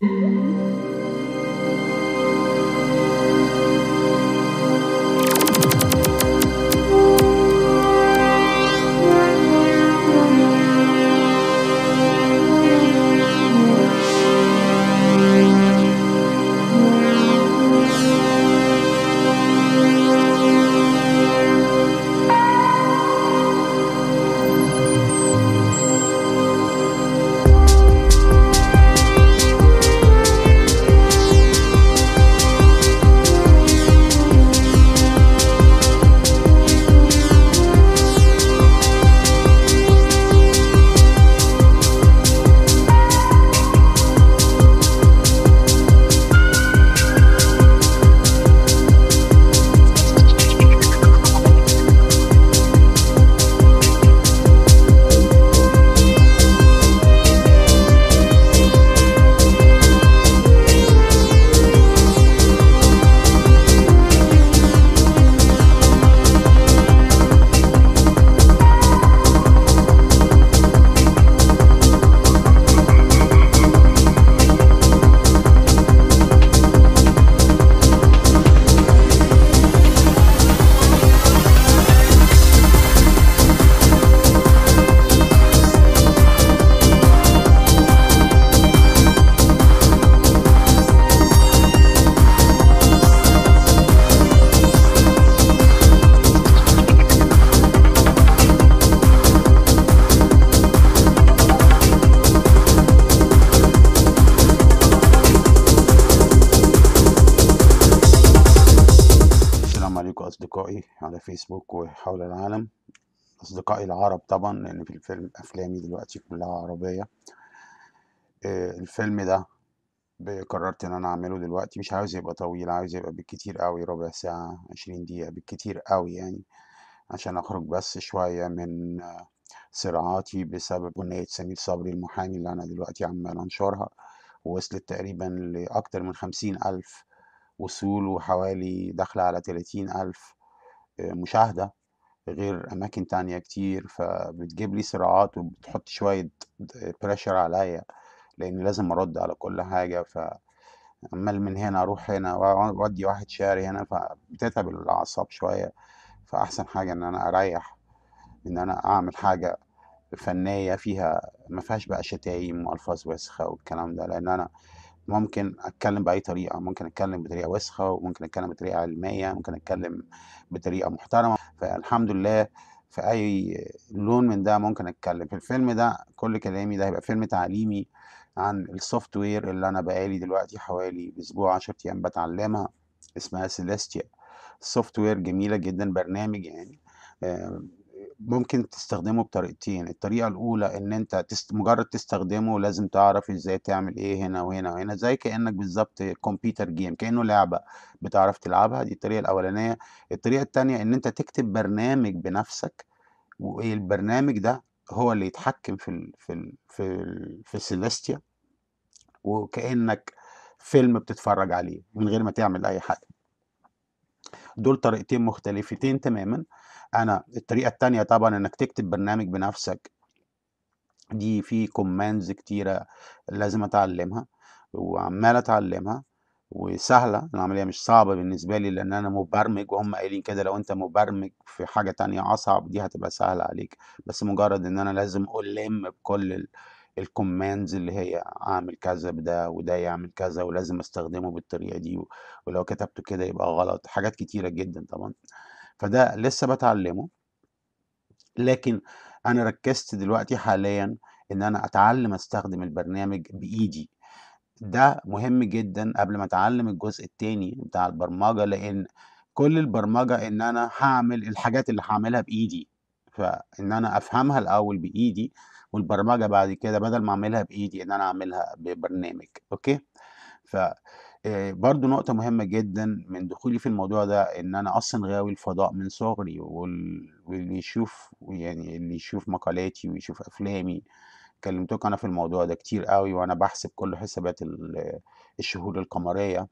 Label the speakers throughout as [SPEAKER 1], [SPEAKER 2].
[SPEAKER 1] Música uhum. أصدقائي العرب طبعا لأن في الفيلم أفلامي دلوقتي كلها عربية آه، الفيلم ده قررت إن أنا أعمله دلوقتي مش عاوز يبقى طويل عاوز يبقى بالكتير قوي ربع ساعة عشرين دقيقة بالكتير قوي يعني عشان أخرج بس شوية من آه، صراعاتي بسبب أغنية سمير صبري المحامي اللي أنا دلوقتي عمال أنشرها ووصلت تقريبا لأكتر من خمسين ألف وصول وحوالي داخلة على تلاتين ألف آه، مشاهدة غير اماكن تانية كتير فبتجيب لي صراعات وبتحط شوية بريشر عليا لان لازم ارد على كل حاجة ف عمال من هنا اروح هنا وادي واحد شاري هنا فبتتعب الاعصاب شوية فاحسن حاجة ان انا اريح ان انا اعمل حاجة فنية فيها ما فيهاش بقى شتايم والفاظ وسخة والكلام ده لان انا ممكن اتكلم باي طريقه ممكن اتكلم بطريقه وسخه وممكن اتكلم بطريقه علميه ممكن اتكلم بطريقه محترمه فالحمد لله في اي لون من ده ممكن اتكلم في الفيلم ده كل كلامي ده هيبقى فيلم تعليمي عن السوفت وير اللي انا بقالي دلوقتي حوالي اسبوع 10 ايام بتعلمها اسمها سيليستيا سوفت وير جميله جدا برنامج يعني آه، ممكن تستخدمه بطريقتين الطريقة الأولى إن أنت تست... مجرد تستخدمه لازم تعرف إزاي تعمل إيه هنا وهنا وهنا زي كأنك بالظبط كمبيوتر جيم كأنه لعبة بتعرف تلعبها دي الطريقة الأولانية الطريقة التانية إن أنت تكتب برنامج بنفسك والبرنامج ده هو اللي يتحكم في ال... في ال... في ال... في سيليستيا وكأنك فيلم بتتفرج عليه من غير ما تعمل أي حاجة دول طريقتين مختلفتين تماما انا الطريقه الثانيه طبعا انك تكتب برنامج بنفسك دي في كوماندز كتيره لازم اتعلمها وعمال اتعلمها وسهله العمليه مش صعبه بالنسبه لي لان انا مبرمج وهم قايلين كده لو انت مبرمج في حاجه تانية اصعب دي هتبقى سهله عليك بس مجرد ان انا لازم الم بكل الكوماندز اللي هي اعمل كذا بده وده يعمل كذا ولازم استخدمه بالطريقه دي ولو كتبته كده يبقى غلط حاجات كتيره جدا طبعا فده لسه بتعلمه لكن انا ركزت دلوقتي حاليا ان انا اتعلم استخدم البرنامج بايدي ده مهم جدا قبل ما اتعلم الجزء التاني بتاع البرمجه لان كل البرمجه ان انا هعمل الحاجات اللي هعملها بايدي فان انا افهمها الاول بايدي والبرمجه بعد كده بدل ما اعملها بايدي ان انا اعملها ببرنامج اوكي ف آه، برضو نقطة مهمة جدًا من دخولي في الموضوع ده، إن أنا أصلًا غاوي الفضاء من صغري، واللي يشوف يعني اللي يشوف مقالاتي ويشوف أفلامي، كلمتك أنا في الموضوع ده كتير أوي، وأنا بحسب كل حسابات الشهور القمرية،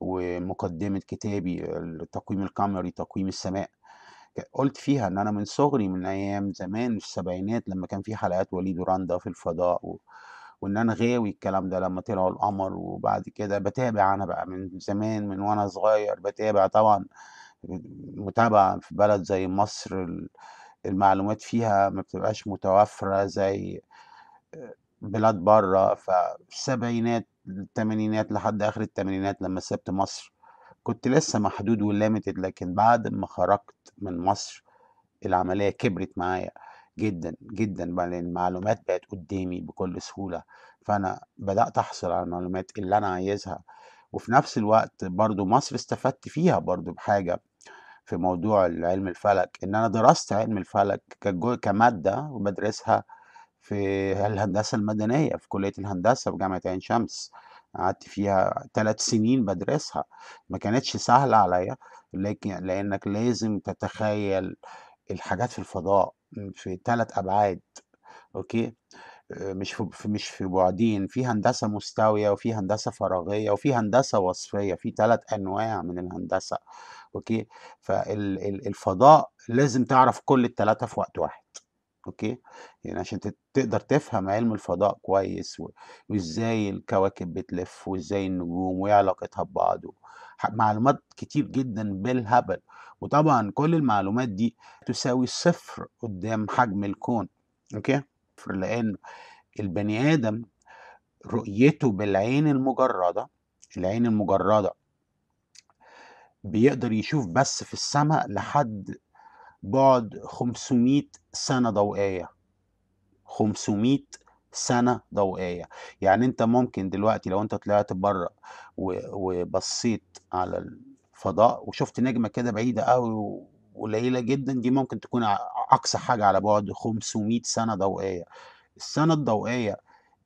[SPEAKER 1] ومقدمة كتابي التقويم القمري، تقويم السماء، قُلت فيها إن أنا من صغري من أيام زمان في السبعينات لمّا كان في حلقات وليد وراندا في الفضاء و وان انا غاوي الكلام ده لما طلعوا القمر وبعد كده بتابع انا بقى من زمان من وانا صغير بتابع طبعا متابعة في بلد زي مصر المعلومات فيها ما بتبقاش متوافرة زي بلاد بره فالسبعينات الثمانينات لحد اخر الثمانينات لما سبت مصر كنت لسه محدود وليمتد لكن بعد ما خرجت من مصر العملية كبرت معايا جدا جدا بقى لان المعلومات بقت قدامي بكل سهوله فانا بدات احصل على المعلومات اللي انا عايزها وفي نفس الوقت برضو مصر استفدت فيها برضو بحاجه في موضوع علم الفلك ان انا درست علم الفلك كماده وبدرسها في الهندسه المدنيه في كليه الهندسه في جامعه عين شمس قعدت فيها ثلاث سنين بدرسها ما كانتش سهله عليا لكن لانك لازم تتخيل الحاجات في الفضاء في ثلاث أبعاد أوكي مش في مش في بعدين في هندسة مستوية وفي هندسة فراغية وفي هندسة وصفية في ثلاث أنواع من الهندسة أوكي فالفضاء لازم تعرف كل الثلاثة في وقت واحد اوكي يعني عشان تقدر تفهم علم الفضاء كويس وازاي الكواكب بتلف وازاي النجوم وايه علاقتها ببعض معلومات كتير جدا بالهبل وطبعا كل المعلومات دي تساوي صفر قدام حجم الكون اوكي لان البني ادم رؤيته بالعين المجرده العين المجرده بيقدر يشوف بس في السماء لحد بعد 500 سنة ضوئية 500 سنة ضوئية يعني انت ممكن دلوقتي لو انت طلعت بره وبصيت على الفضاء وشفت نجمة كده بعيدة قوي وقليلة جدا دي ممكن تكون أقصى حاجة على بعد 500 سنة ضوئية السنة الضوئية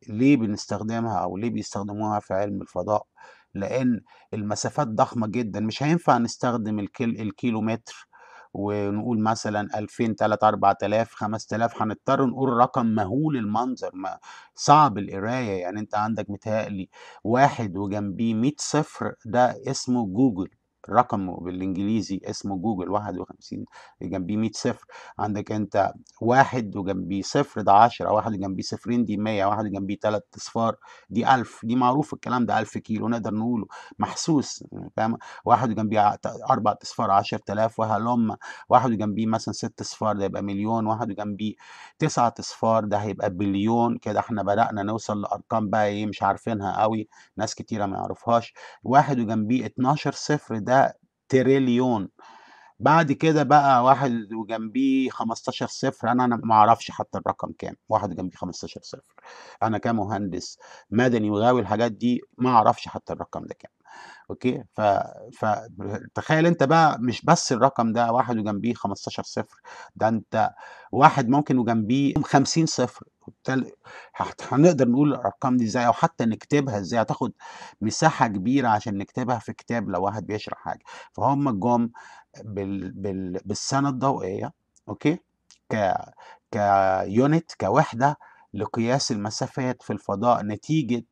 [SPEAKER 1] ليه بنستخدمها أو ليه بيستخدموها في علم الفضاء لأن المسافات ضخمة جدا مش هينفع نستخدم الكيلومتر ونقول مثلا 2000 3 4000 5000 هنضطر نقول رقم مهول المنظر ما صعب القرايه يعني انت عندك متهيألي واحد وجنبيه 100 صفر ده اسمه جوجل رقمه بالانجليزي اسمه جوجل 51 جنبيه 100 صفر عندك انت واحد وجنبيه صفر ده 10 واحد جنبيه صفرين دي 100 واحد جنبيه ثلاث اصفار دي 1000 دي معروف الكلام ده 1000 كيلو نقدر نقوله محسوس فاهم واحد جنبيه اربع اصفار 10000 وهلم واحد جنبيه مثلا ست اصفار ده يبقى مليون واحد جنبيه تسعة اصفار ده هيبقى بليون كده احنا بدأنا نوصل لارقام بقى ايه مش عارفينها قوي ناس كتيره ما يعرفهاش واحد وجنبيه 12 صفر ده ده تريليون بعد كده بقى واحد وجنبيه 15 صفر انا انا ما اعرفش حتى الرقم كام واحد جنبي 15 صفر انا كمهندس مدني وغاوي الحاجات دي ما اعرفش حتى الرقم ده كام اوكي ف... فتخيل انت بقى مش بس الرقم ده واحد وجنبيه 15 صفر ده انت واحد ممكن وجنبيه 50 صفر وبالتالي هنقدر نقول الارقام دي ازاي او حتى نكتبها ازاي هتاخد مساحه كبيره عشان نكتبها في كتاب لو واحد بيشرح حاجه فهم جم بال... بال... بالسنه الضوئيه اوكي ك كيونت كوحده لقياس المسافات في الفضاء نتيجه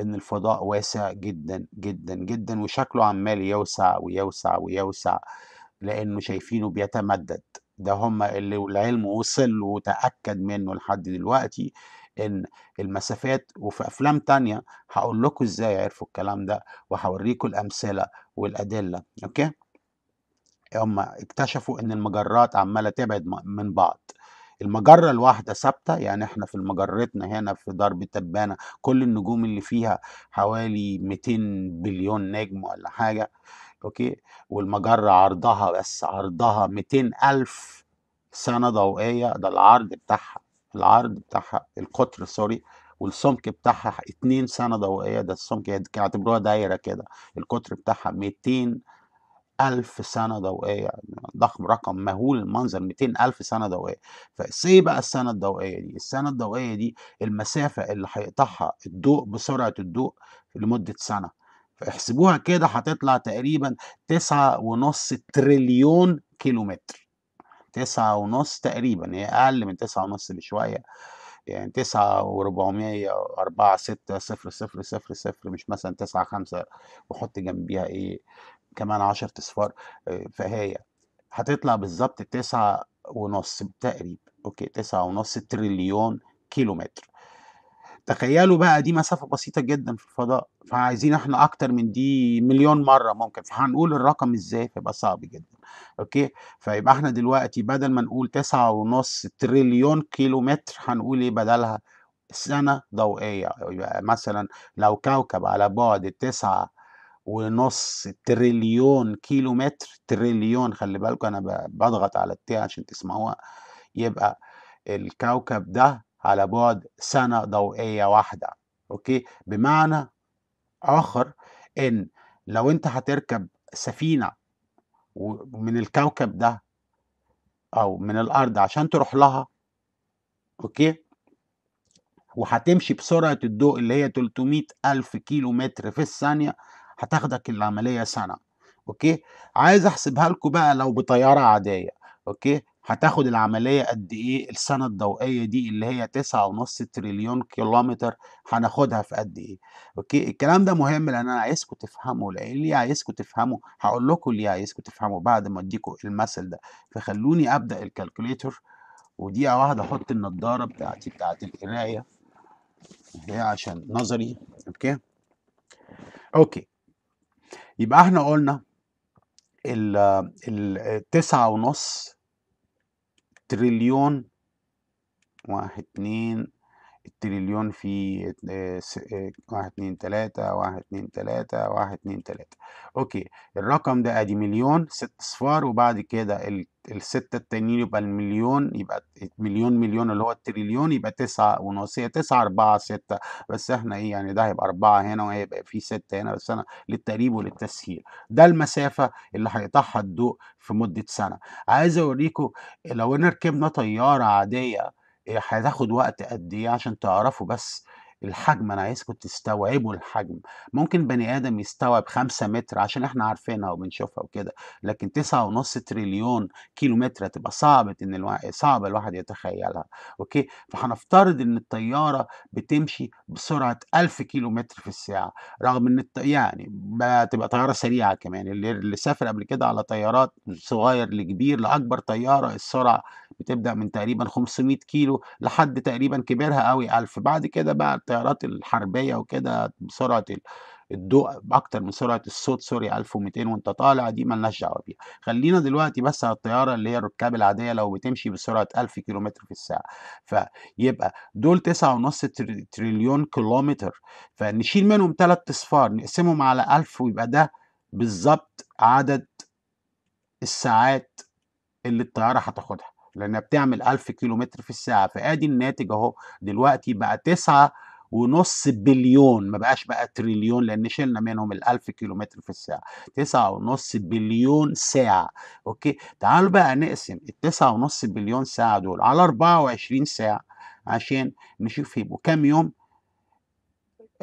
[SPEAKER 1] ان الفضاء واسع جدا جدا جدا وشكله عمال يوسع ويوسع ويوسع لانه شايفينه بيتمدد ده هم اللي العلم وصل وتاكد منه لحد دلوقتي ان المسافات وفي افلام تانية هقول لكم ازاي عرفوا الكلام ده وهوريكم الامثله والادله اوكي هم اكتشفوا ان المجرات عماله تبعد من بعض المجرة الواحدة ثابتة يعني احنا في مجرتنا هنا في درب تبانة كل النجوم اللي فيها حوالي 200 بليون نجم ولا حاجة اوكي والمجرة عرضها بس عرضها 200 ألف سنة ضوئية ده العرض بتاعها العرض بتاعها القطر سوري والسمك بتاعها 2 سنة ضوئية ده السمك اعتبروها دايرة كده القطر بتاعها 200 ألف سنة ضوئية ضخم رقم مهول المنظر 200 ألف سنة ضوئية فإيه بقى السنة الضوئية دي السنة الضوئية دي المسافة اللي هيقطعها الضوء بسرعة الضوء لمدة سنة فاحسبوها كده هتطلع تقريبا تسعة ونص تريليون كيلومتر تسعة ونص تقريبا هي أقل من تسعة ونص بشوية يعني تسعة وربعمية أربعة ستة صفر صفر صفر صفر مش مثلا تسعة خمسة وحط جنبيها إيه كمان 10 اصفار آه، فهي هتطلع بالظبط 9 ونص تقريبا اوكي 9 ونص تريليون كيلومتر تخيلوا بقى دي مسافة بسيطة جدا في الفضاء فعايزين احنا اكتر من دي مليون مرة ممكن فهنقول الرقم ازاي فيبقى صعب جدا اوكي فيبقى احنا دلوقتي بدل ما نقول تسعة ونص تريليون كيلومتر هنقول ايه بدلها سنة ضوئية يبقى مثلا لو كوكب على بعد تسعة ونص تريليون كيلو متر تريليون خلي بالكم انا بضغط على التي عشان تسمعوها يبقى الكوكب ده على بعد سنة ضوئية واحدة اوكي بمعنى اخر ان لو انت هتركب سفينة من الكوكب ده او من الارض عشان تروح لها اوكي وهتمشي بسرعة الضوء اللي هي 300 ألف كيلو متر في الثانية هتاخدك العمليه سنه اوكي عايز احسبها لكم بقى لو بطياره عاديه اوكي هتاخد العملية قد إيه السنة الضوئية دي اللي هي تسعة ونص تريليون كيلومتر هناخدها في قد إيه أوكي الكلام ده مهم لأن أنا عايزكم تفهموا ليه عايزكم تفهموا هقول لكم ليه عايزكم تفهموا بعد ما أديكم المثل ده فخلوني أبدأ الكالكوليتر ودقيقة واحدة أحط النضارة بتاعتي بتاعت القراية هي عشان نظري أوكي أوكي يبقى احنا قلنا التسعة ونص تريليون واحد اتنين التريليون في آه، آه، واحد اتنين تلاتة واحد اتنين تلاتة واحد اتنين تلاتة اوكي الرقم ده ادي مليون ست صفار وبعد كده الستة التانيين يبقى المليون يبقى مليون مليون اللي هو التريليون يبقى تسعة ونص هي تسعة أربعة ستة بس احنا ايه يعني ده هيبقى أربعة هنا وهيبقى في ستة هنا بس أنا للتقريب وللتسهيل ده المسافة اللي هيقطعها الضوء في مدة سنة عايز أوريكم لو أنا ركبنا طيارة عادية هتاخد وقت قد ايه عشان تعرفوا بس الحجم انا عايزكم تستوعبوا الحجم ممكن بني ادم يستوعب 5 متر عشان احنا عارفينها وبنشوفها وكده لكن 9.5 تريليون كيلو متر هتبقى صعبة ان الواحد صعب الواحد يتخيلها اوكي فهنفترض ان الطيارة بتمشي بسرعة 1000 كيلو متر في الساعة رغم ان الت... يعني بتبقى طيارة سريعة كمان اللي, اللي سافر قبل كده على طيارات صغير لكبير لاكبر طيارة السرعة بتبدأ من تقريبا 500 كيلو لحد تقريبا كبيرها قوي 1000 بعد كده بقى الطيارات الحربيه وكده بسرعه الضوء اكتر من سرعه الصوت سوري 1200 وانت طالع دي مالناش دعوه بيها خلينا دلوقتي بس على الطياره اللي هي الركاب العاديه لو بتمشي بسرعه 1000 كيلومتر في الساعه فيبقى دول 9.5 تريليون كيلومتر فنشيل منهم ثلاث اصفار نقسمهم على 1000 ويبقى ده بالظبط عدد الساعات اللي الطياره هتاخدها لانها بتعمل 1000 كيلومتر في الساعه فادي الناتج اهو دلوقتي بقى 9 ونص بليون ما بقاش بقى تريليون لان شلنا منهم الالف كيلومتر في الساعه تسعة ونص بليون ساعه اوكي تعالوا بقى نقسم التسعة ونص بليون ساعه دول على 24 ساعه عشان نشوف هيبقوا كام يوم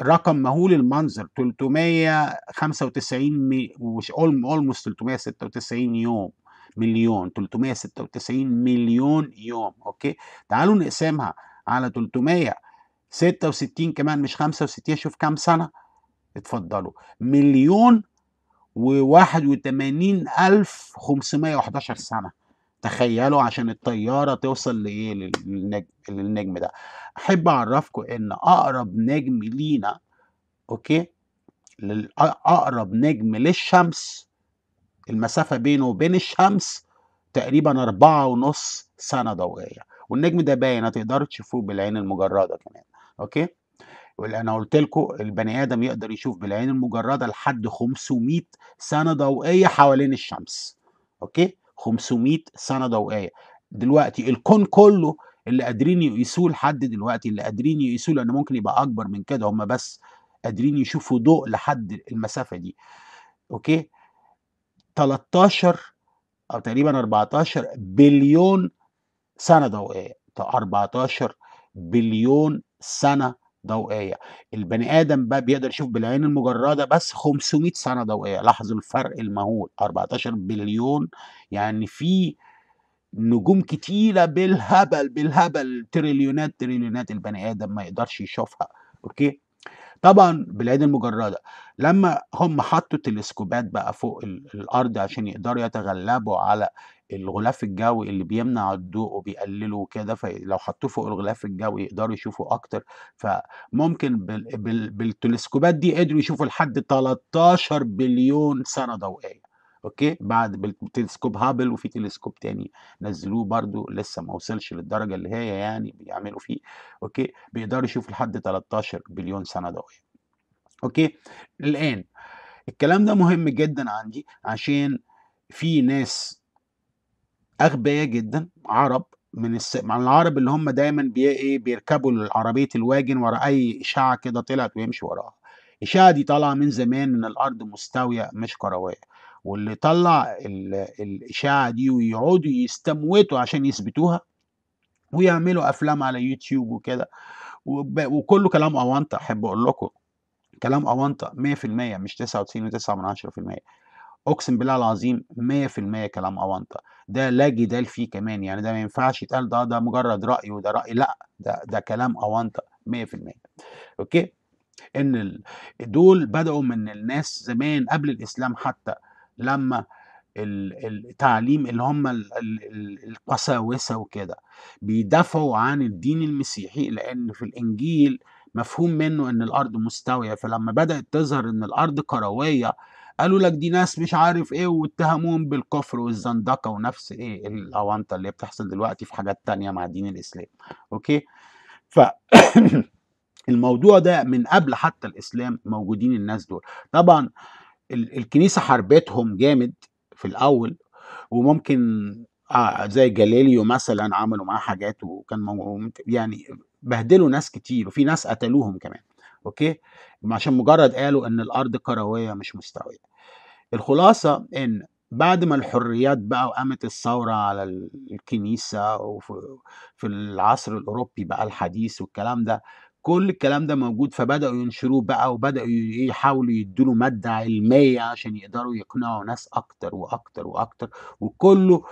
[SPEAKER 1] رقم مهول المنظر 395 مي... اولموست 396 يوم مليون 396 مليون يوم اوكي تعالوا نقسمها على 300 66 كمان مش 65 شوف كام سنة اتفضلوا مليون و81 ألف 511 سنة تخيلوا عشان الطيارة توصل لإيه للنجم, للنجم ده أحب أعرفكم إن أقرب نجم لينا أوكي أقرب نجم للشمس المسافة بينه وبين الشمس تقريبا أربعة ونص سنة ضوئية والنجم ده باين هتقدروا تشوفوه بالعين المجردة كمان اوكي انا قلت لكم البني ادم يقدر يشوف بالعين المجرده لحد 500 سنه ضوئيه حوالين الشمس اوكي 500 سنه ضوئيه دلوقتي الكون كله اللي قادرين يقيسوه لحد دلوقتي اللي قادرين يقيسوه لانه ممكن يبقى اكبر من كده هم بس قادرين يشوفوا ضوء لحد المسافه دي اوكي 13 او تقريبا 14 بليون سنه ضوئيه 14 بليون سنة ضوئية البني آدم بقى بيقدر يشوف بالعين المجردة بس 500 سنة ضوئية لاحظ الفرق المهول 14 بليون يعني في نجوم كتيرة بالهبل بالهبل تريليونات تريليونات البني آدم ما يقدرش يشوفها أوكي طبعا بالعين المجرده لما هم حطوا تلسكوبات بقى فوق الارض عشان يقدروا يتغلبوا على الغلاف الجوي اللي بيمنع الضوء وبيقلله وكده فلو حطوه فوق الغلاف الجوي يقدروا يشوفوا اكتر فممكن بالتلسكوبات دي قدروا يشوفوا لحد 13 بليون سنه ضوئيه اوكي بعد بالتلسكوب هابل وفي تلسكوب تاني نزلوه برضو لسه ما وصلش للدرجه اللي هي يعني بيعملوا فيه اوكي بيقدروا يشوفوا لحد 13 بليون سنه ضوئيه اوكي الان الكلام ده مهم جدا عندي عشان في ناس اغبياء جدا عرب من الس... مع العرب اللي هم دايما بي... ايه بيركبوا عربيه الواجن ورا اي اشاعه كده طلعت ويمشي وراها الاشاعه دي طالعه من زمان ان الارض مستويه مش كرويه واللي يطلع الاشاعه دي ويقعدوا يستموتوا عشان يثبتوها ويعملوا افلام على يوتيوب وكده وكله كلام اونطه احب اقول لكم كلام اونطه 100% مش 99.9% اقسم بالله العظيم 100% كلام اونطه ده لا جدال فيه كمان يعني ده ما ينفعش يتقال ده ده مجرد راي وده راي لا ده ده كلام اونطه 100% اوكي ان دول بدأوا من الناس زمان قبل الإسلام حتى لما التعليم اللي هم القساوسة وكده بيدافعوا عن الدين المسيحي لأن في الإنجيل مفهوم منه إن الأرض مستوية فلما بدأت تظهر إن الأرض كروية قالوا لك دي ناس مش عارف إيه واتهموهم بالكفر والزندقة ونفس إيه الأونطة اللي بتحصل دلوقتي في حاجات تانية مع دين الإسلام أوكي ف الموضوع ده من قبل حتى الإسلام موجودين الناس دول طبعا الكنيسه حاربتهم جامد في الاول وممكن آه زي جاليليو مثلا عملوا معاه حاجات وكان يعني بهدلوا ناس كتير وفي ناس قتلوهم كمان اوكي عشان مجرد قالوا ان الارض كرويه مش مستويه الخلاصه ان بعد ما الحريات بقى وقامت الثورة على الكنيسة وفي العصر الأوروبي بقى الحديث والكلام ده كل الكلام ده موجود فبداوا ينشروه بقى وبداوا يحاولوا يدوا له ماده علميه عشان يقدروا يقنعوا ناس اكتر واكتر واكتر وكله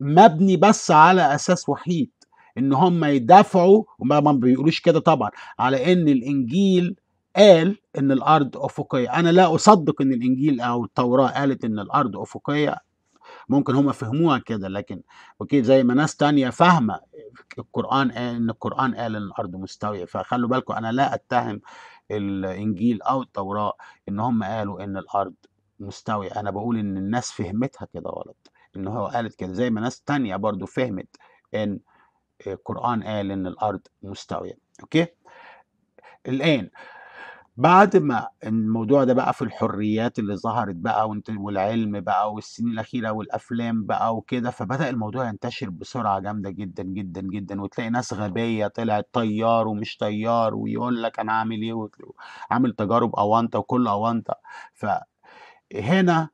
[SPEAKER 1] مبني بس على اساس وحيد ان هم يدافعوا وما بيقولوش كده طبعا على ان الانجيل قال ان الارض افقيه انا لا اصدق ان الانجيل او التوراه قالت ان الارض افقيه ممكن هم فهموها كده لكن اوكي زي ما ناس تانية فاهمه القران إيه، ان القران قال ان الارض مستويه فخلوا بالكم انا لا اتهم الانجيل او التوراه ان هم قالوا ان الارض مستويه انا بقول ان الناس فهمتها كده غلط ان هو قالت كده زي ما ناس تانية برضو فهمت ان القران قال ان الارض مستويه اوكي الان بعد ما الموضوع ده بقى في الحريات اللي ظهرت بقى والعلم بقى والسنين الأخيرة والأفلام بقى وكده فبدأ الموضوع ينتشر بسرعة جامدة جدا جدا جدا وتلاقي ناس غبية طلعت طيار ومش طيار ويقول لك أنا عامل إيه عامل تجارب أونطة وكل أونطة فهنا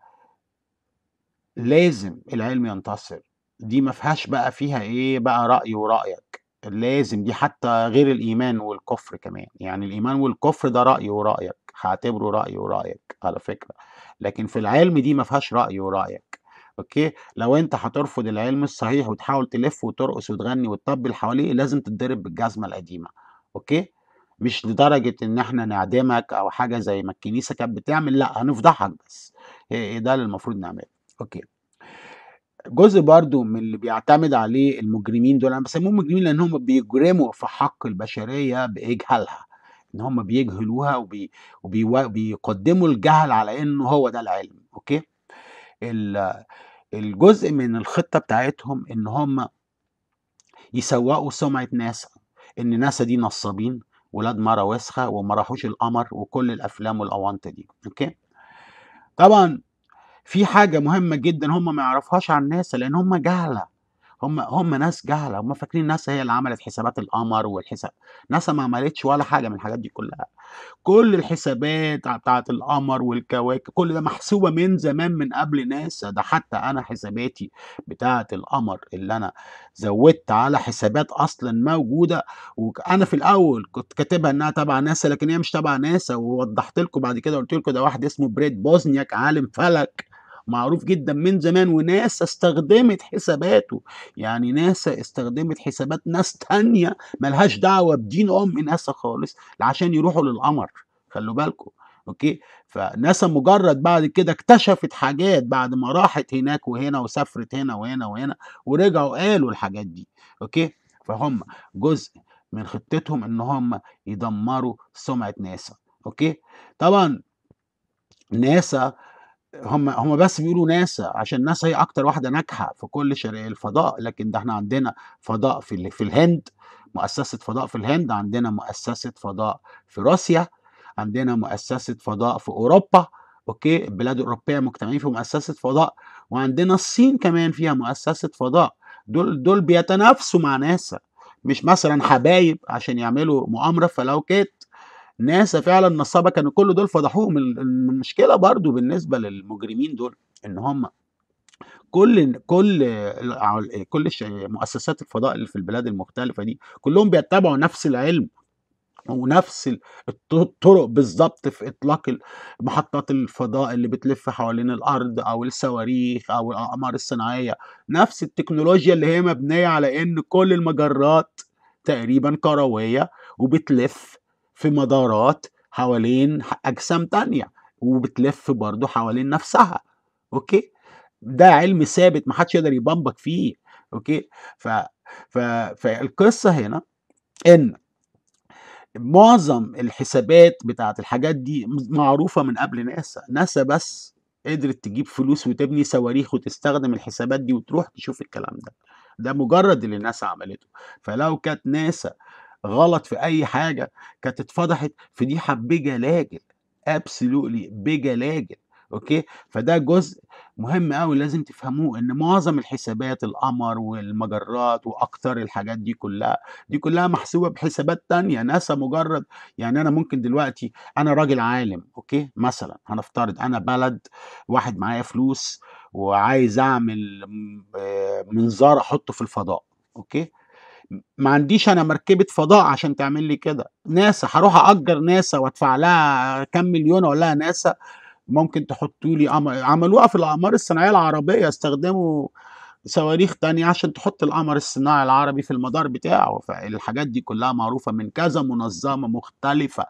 [SPEAKER 1] لازم العلم ينتصر دي ما فيهاش بقى فيها إيه بقى رأي ورأيك لازم دي حتى غير الإيمان والكفر كمان يعني الإيمان والكفر ده رأي ورأيك هعتبره رأي ورأيك على فكرة لكن في العلم دي ما فيهاش رأي ورأيك اوكي لو انت هترفض العلم الصحيح وتحاول تلف وترقص وتغني وتطبل حواليه لازم تتضرب بالجزمة القديمة اوكي مش لدرجة ان احنا نعدمك او حاجة زي ما الكنيسة كانت بتعمل لا هنفضحك بس إيه, إيه ده اللي المفروض نعمله اوكي جزء برضو من اللي بيعتمد عليه المجرمين دول انا بسميهم مجرمين لان هم بيجرموا في حق البشريه باجهالها ان هم بيجهلوها وبي... وبي... وبيقدموا الجهل على انه هو ده العلم اوكي الجزء من الخطه بتاعتهم ان هم يسوقوا سمعه ناسا ان ناسا دي نصابين ولاد مره وسخه وما راحوش القمر وكل الافلام والاونطه دي اوكي طبعا في حاجه مهمه جدا هم ما يعرفوهاش عن ناسا لان هم جهله هم هم ناس جهله هم فاكرين ناسا هي اللي عملت حسابات القمر والحساب ناسا ما عملتش ولا حاجه من الحاجات دي كلها كل الحسابات بتاعه القمر والكواكب كل ده محسوبه من زمان من قبل ناسا ده حتى انا حساباتي بتاعه القمر اللي انا زودت على حسابات اصلا موجوده وانا في الاول كنت كاتبها انها تبع ناسا لكن هي مش تبع ناسا ووضحت لكم بعد كده قلت لكم ده واحد اسمه بريد بوزنياك عالم فلك معروف جدا من زمان وناسا استخدمت حساباته يعني ناسا استخدمت حسابات ناس تانية ملهاش دعوة بدين أم ناسا خالص عشان يروحوا للقمر خلوا بالكم اوكي فناسا مجرد بعد كده اكتشفت حاجات بعد ما راحت هناك وهنا وسافرت هنا وهنا وهنا ورجعوا قالوا الحاجات دي اوكي فهم جزء من خطتهم ان هم يدمروا سمعه ناسا اوكي طبعا ناسا هم هم بس بيقولوا ناسا عشان ناسا هي اكتر واحده ناجحه في كل شرق الفضاء لكن ده احنا عندنا فضاء في في الهند مؤسسه فضاء في الهند عندنا مؤسسه فضاء في روسيا عندنا مؤسسه فضاء في اوروبا اوكي البلاد الاوروبيه مجتمعين في مؤسسه فضاء وعندنا الصين كمان فيها مؤسسه فضاء دول دول بيتنافسوا مع ناسا مش مثلا حبايب عشان يعملوا مؤامره فلو كده ناسا فعلا نصابه كانوا كل دول فضحوهم المشكله برضو بالنسبه للمجرمين دول ان هم كل كل كل مؤسسات الفضاء اللي في البلاد المختلفه دي كلهم بيتبعوا نفس العلم ونفس الطرق بالظبط في اطلاق محطات الفضاء اللي بتلف حوالين الارض او الصواريخ او الاقمار الصناعيه نفس التكنولوجيا اللي هي مبنيه على ان كل المجرات تقريبا كرويه وبتلف في مدارات حوالين أجسام تانية وبتلف برضه حوالين نفسها أوكي ده علم ثابت محدش يقدر يبمبك فيه أوكي ف... ف... فالقصة هنا إن معظم الحسابات بتاعت الحاجات دي معروفة من قبل ناسا ناسا بس قدرت تجيب فلوس وتبني صواريخ وتستخدم الحسابات دي وتروح تشوف الكلام ده ده مجرد اللي ناسا عملته فلو كانت ناسا غلط في اي حاجه كانت اتفضحت في دي بجلاجل ابسولوتلي بجلاجل اوكي فده جزء مهم قوي لازم تفهموه ان معظم الحسابات القمر والمجرات واكتر الحاجات دي كلها دي كلها محسوبه بحسابات تانية ناسا مجرد يعني انا ممكن دلوقتي انا راجل عالم اوكي مثلا هنفترض انا بلد واحد معايا فلوس وعايز اعمل آه، منظار احطه في الفضاء اوكي ما عنديش انا مركبه فضاء عشان تعمل لي كده ناسا هروح اجر ناسا وادفع لها كام مليون اقول لها ناسا ممكن تحطوا لي عملوها في الاقمار الصناعيه العربيه استخدموا صواريخ تانية عشان تحط القمر الصناعي العربي في المدار بتاعه فالحاجات دي كلها معروفة من كذا منظمة مختلفة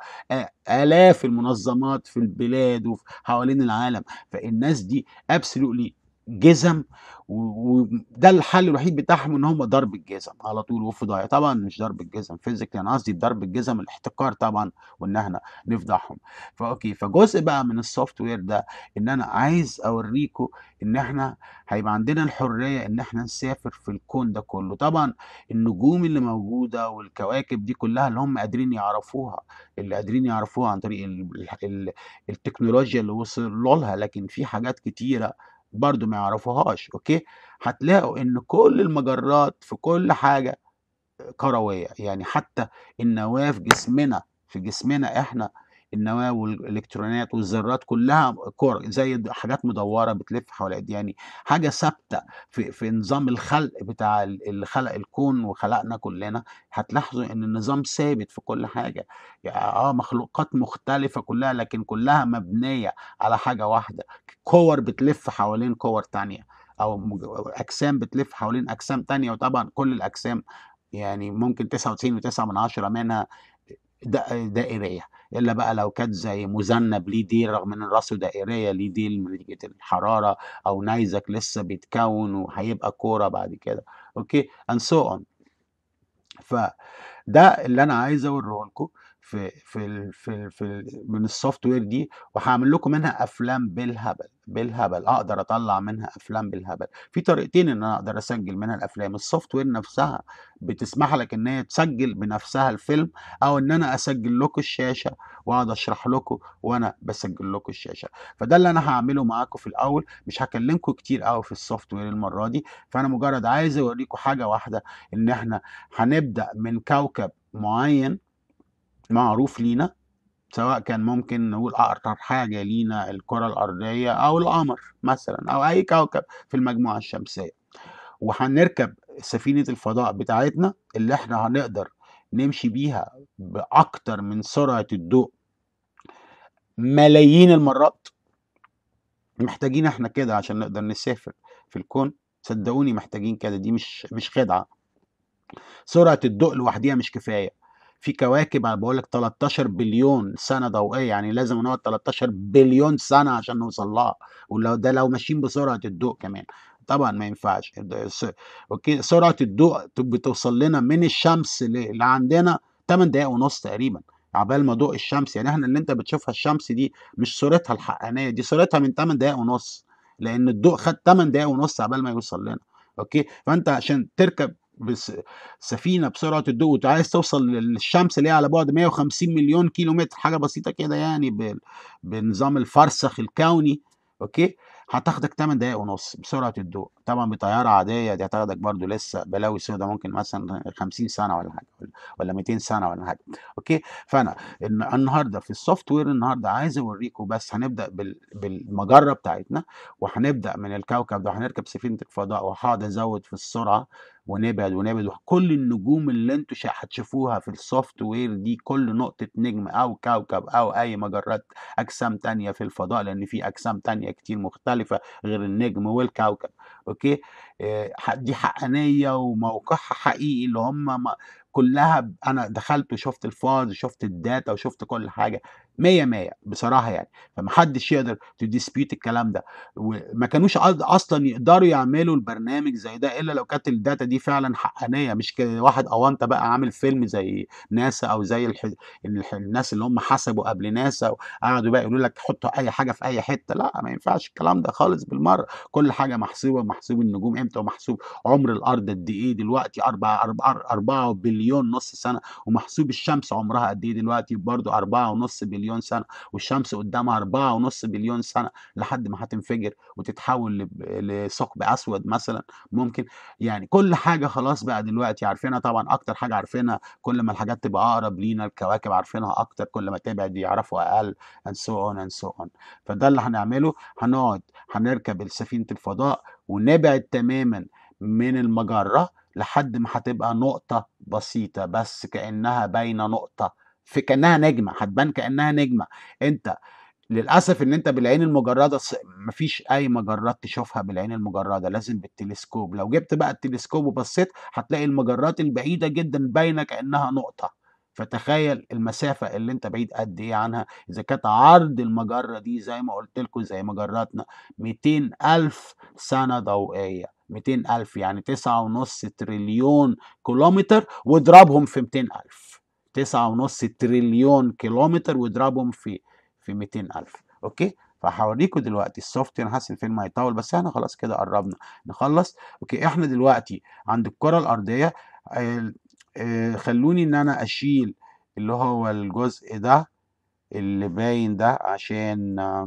[SPEAKER 1] آلاف المنظمات في البلاد وحوالين العالم فالناس دي absolutely جزم وده الحل الوحيد بتاعهم ان هم ضرب الجزم على طول وفي ضايع طبعا مش ضرب الجزم فيزيكلي انا قصدي ضرب الجزم الاحتكار طبعا وان احنا نفضحهم فاوكي فجزء بقى من السوفت وير ده ان انا عايز اوريكم ان احنا هيبقى عندنا الحريه ان احنا نسافر في الكون ده كله طبعا النجوم اللي موجوده والكواكب دي كلها اللي هم قادرين يعرفوها اللي قادرين يعرفوها عن طريق التكنولوجيا اللي وصلوا لها لكن في حاجات كتيره برضو ما يعرفوهاش اوكي هتلاقوا ان كل المجرات في كل حاجه كرويه يعني حتى النواه في جسمنا في جسمنا احنا النواه والالكترونات والذرات كلها كور زي حاجات مدوره بتلف حول إيه. يعني حاجه ثابته في, في نظام الخلق بتاع اللي خلق الكون وخلقنا كلنا هتلاحظوا ان النظام ثابت في كل حاجه يعني اه مخلوقات مختلفه كلها لكن كلها مبنيه على حاجه واحده كور بتلف حوالين كور تانية او اجسام بتلف حوالين اجسام تانية وطبعا كل الاجسام يعني ممكن 99.9 من منها دائريه الا بقى لو كانت زي مذنب ليه ديل رغم ان راسه دائريه ليه ديل من نتيجه الحراره او نيزك لسه بيتكون وهيبقى كوره بعد كده اوكي اند سو اون فده اللي انا عايز اوريه لكم في في الـ في الـ في الـ من السوفت وير دي وهعمل لكم منها افلام بالهبل بالهبل اقدر اطلع منها افلام بالهبل في طريقتين ان انا اقدر اسجل منها الافلام السوفت وير نفسها بتسمح لك ان هي تسجل بنفسها الفيلم او ان انا اسجل لكم الشاشه واقعد اشرح لكم وانا بسجل لكم الشاشه فده اللي انا هعمله معاكم في الاول مش هكلمكم كتير قوي في السوفت وير المره دي فانا مجرد عايز اوريكم حاجه واحده ان احنا هنبدا من كوكب معين معروف لينا سواء كان ممكن نقول اقرب حاجه لينا الكره الارضيه او القمر مثلا او اي كوكب في المجموعه الشمسيه وهنركب سفينه الفضاء بتاعتنا اللي احنا هنقدر نمشي بيها باكتر من سرعه الضوء ملايين المرات محتاجين احنا كده عشان نقدر نسافر في الكون صدقوني محتاجين كده دي مش مش خدعه سرعه الضوء لوحديها مش كفايه في كواكب بقول لك 13 بليون سنه ضوئيه يعني لازم نقعد 13 بليون سنه عشان نوصل لها ولو ده لو ماشيين بسرعه الضوء كمان طبعا ما ينفعش اوكي سرعه الضوء بتوصل لنا من الشمس اللي عندنا 8 دقائق ونص تقريبا عبال ما ضوء الشمس يعني احنا اللي انت بتشوفها الشمس دي مش صورتها الحقانيه دي صورتها من 8 دقائق ونص لان الضوء خد 8 دقائق ونص عبال ما يوصل لنا اوكي فانت عشان تركب سفينه بسرعه الضوء وانت عايز توصل للشمس اللي هي على بعد 150 مليون كيلو متر حاجه بسيطه كده يعني بنظام الفرسخ الكوني اوكي هتاخدك 8 دقايق ونص بسرعه الضوء طبعا بطياره عاديه دي هتاخدك برده لسه بلاوي سودا ممكن مثلا 50 سنه ولا حاجه ولا 200 سنه ولا حاجه اوكي فانا النهارده في السوفت وير النهارده عايز اوريكم بس هنبدا بالمجره بتاعتنا وهنبدا من الكوكب ده هنركب سفينه الفضاء وهقعد ازود في السرعه ونبعد ونبعد وكل النجوم اللي انتوا هتشوفوها في السوفت وير دي كل نقطة نجم أو كوكب أو أي مجرات أجسام تانية في الفضاء لأن في أجسام تانية كتير مختلفة غير النجم والكوكب أوكي آه، دي حقانية وموقعها حقيقي اللي هم كلها انا دخلت وشفت الفاز وشفت الداتا وشفت كل حاجه 100 100 بصراحه يعني فمحدش يقدر تديسبيوت الكلام ده وما كانوش اصلا يقدروا يعملوا البرنامج زي ده الا لو كانت الداتا دي فعلا حقانيه مش واحد انت بقى عامل فيلم زي ناسا او زي الح... الناس اللي هم حسبوا قبل ناسا وقعدوا بقى يقولوا لك حطوا اي حاجه في اي حته لا ما ينفعش الكلام ده خالص بالمره كل حاجه محسوبه محسوب النجوم امتى ومحسوب عمر الارض قد ايه دلوقتي 4 4 4 بليون بليون نص سنه ومحسوب الشمس عمرها قد ايه دلوقتي برضه 4.5 بليون سنه والشمس قدامها 4.5 بليون سنه لحد ما هتنفجر وتتحول لثقب اسود مثلا ممكن يعني كل حاجه خلاص بقى دلوقتي عارفينها طبعا اكتر حاجه عارفينها كل ما الحاجات تبقى اقرب لينا الكواكب عارفينها اكتر كل ما تبعد يعرفوا اقل and so on and so on فده اللي هنعمله هنقعد هنركب سفينه الفضاء ونبعد تماما من المجره لحد ما هتبقى نقطة بسيطة بس كأنها باينة نقطة في كأنها نجمة هتبان كأنها نجمة أنت للأسف إن أنت بالعين المجردة مفيش أي مجرات تشوفها بالعين المجردة لازم بالتلسكوب لو جبت بقى التلسكوب وبصيت هتلاقي المجرات البعيدة جدا باينة كأنها نقطة فتخيل المسافة اللي انت بعيد قد ايه عنها اذا كانت عرض المجرة دي زي ما قلت لكم زي مجراتنا 200 الف سنة ضوئية 200 ألف يعني تسعة ونص تريليون كيلومتر واضربهم في 200 ألف تسعة ونص تريليون كيلومتر واضربهم في في 200 ألف أوكي فهوريكم دلوقتي السوفت وير حاسس الفيلم هيطول بس احنا خلاص كده قربنا نخلص اوكي احنا دلوقتي عند الكره الارضيه آه، خلوني ان انا اشيل اللي هو الجزء ده اللي باين ده عشان آه،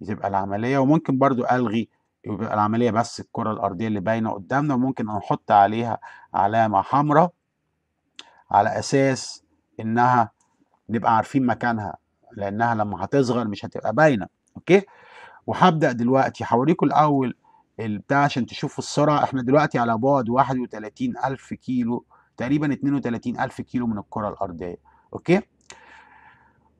[SPEAKER 1] يبقى تبقى العمليه وممكن برضو الغي يبقى العملية بس الكرة الأرضية اللي باينة قدامنا وممكن نحط عليها علامة حمراء على أساس إنها نبقى عارفين مكانها لأنها لما هتصغر مش هتبقى باينة أوكي وهبدأ دلوقتي هوريكم الأول البتاع عشان تشوفوا السرعة إحنا دلوقتي على بعد 31 ألف كيلو تقريبا 32 ألف كيلو من الكرة الأرضية أوكي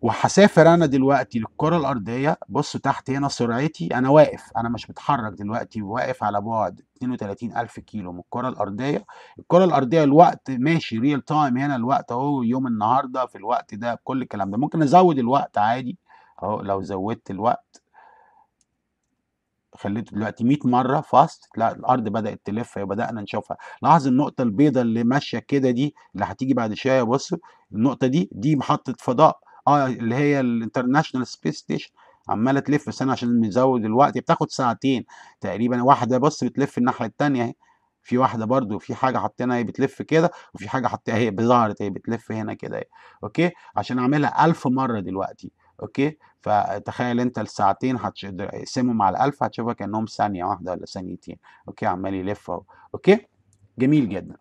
[SPEAKER 1] وهسافر انا دلوقتي للكره الارضيه بص تحت هنا سرعتي انا واقف انا مش بتحرك دلوقتي واقف على بعد 32000 كيلو من الكره الارضيه الكره الارضيه الوقت ماشي ريل تايم هنا الوقت اهو يوم النهارده في الوقت ده كل الكلام ده ممكن ازود الوقت عادي اهو لو زودت الوقت خليته دلوقتي 100 مره فاست لا الارض بدات تلف وبدانا نشوفها لاحظ النقطه البيضاء اللي ماشيه كده دي اللي هتيجي بعد شويه بص النقطه دي دي محطه فضاء اه اللي هي الانترناشونال سبيس ستيشن عماله تلف سنه عشان نزود الوقت بتاخد ساعتين تقريبا واحده بس بتلف الناحيه الثانيه اهي في واحده برده في حاجه حطيناها هي بتلف كده وفي حاجه حطيها هي ظهرت هي بتلف هنا كده اهي اوكي عشان اعملها 1000 مره دلوقتي اوكي فتخيل انت الساعتين هتقسمهم على 1000 هتشوفها كانهم ثانيه واحده ولا ثانيتين اوكي عمال يلف اهو اوكي جميل جدا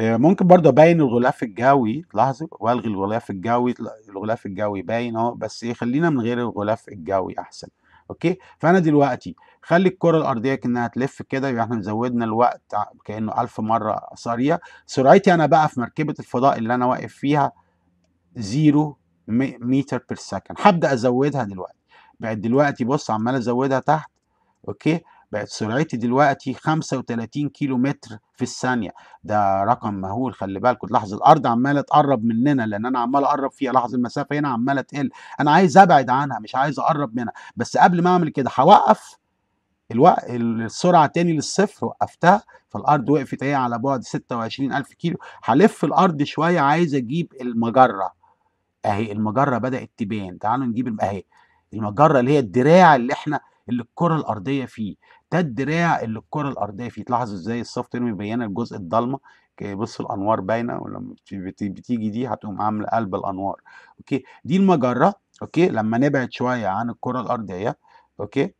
[SPEAKER 1] آه، ممكن برضه ابين الغلاف الجوي لاحظوا والغي الغلاف الجوي الغلاف الجوي باين اهو بس ايه خلينا من غير الغلاف الجوي احسن اوكي فانا دلوقتي خلي الكره الارضيه كانها تلف كده يبقى احنا زودنا الوقت كانه ألف مره سريع سرعتي انا بقى في مركبه الفضاء اللي انا واقف فيها زيرو متر بير سكند هبدا ازودها دلوقتي بقت دلوقتي بص عمال ازودها تحت اوكي بقت سرعتي دلوقتي 35 كيلو متر في الثانيه ده رقم مهول خلي بالكم لحظه الارض عماله تقرب مننا لان انا عمال اقرب فيها لحظه المسافه هنا عماله تقل انا عايز ابعد عنها مش عايز اقرب منها بس قبل ما اعمل كده هوقف الوقت السرعه تاني للصفر وقفتها فالارض وقفت اهي على بعد 26000 كيلو هلف الارض شويه عايز اجيب المجره اهي المجره بدات تبان تعالوا نجيب اهي المجره اللي هي الدراع اللي احنا اللي الكره الارضيه فيه ده الدراع اللي الكره الارضيه فيه تلاحظوا ازاي السوفت وير مبينه الجزء الضلمه بص الانوار باينه ولما بتيجي دي هتقوم عامله قلب الانوار اوكي دي المجره اوكي لما نبعد شويه عن الكره الارضيه اوكي